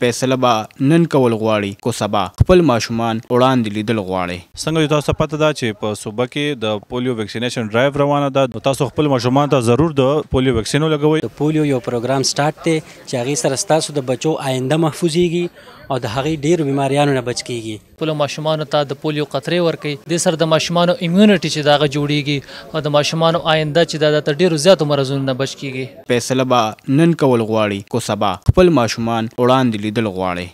فیصله به نن کول غواړي کو سبا خپل ماشومان وړاندې لیدل غواړي څنګه تاسو پته ده چې په صوبه کې د پولیو ویکسینیشن ډرایو روانه ده تاسو خپل ماشومان ته ضرور د پولیو ویکسینو لګوي د پولیو یو پروګرام سٹارټ دی چې هغه سره تاسو د بچو آینده محفوظيږي او د هغه ډیر بیماریانو نه بچ کیږي خپل ماشومان ته د پولیو قطرې ورکړي د سر د ماشومان ایمونټی چې داغه جوړیږي او د ماشومان آینده چې د ډیرو زیاتو مرزونو نه بچ کیږي فیصله با نن کول غواړي کو سبا خپل ماشومان وړاندې لیدل غواړي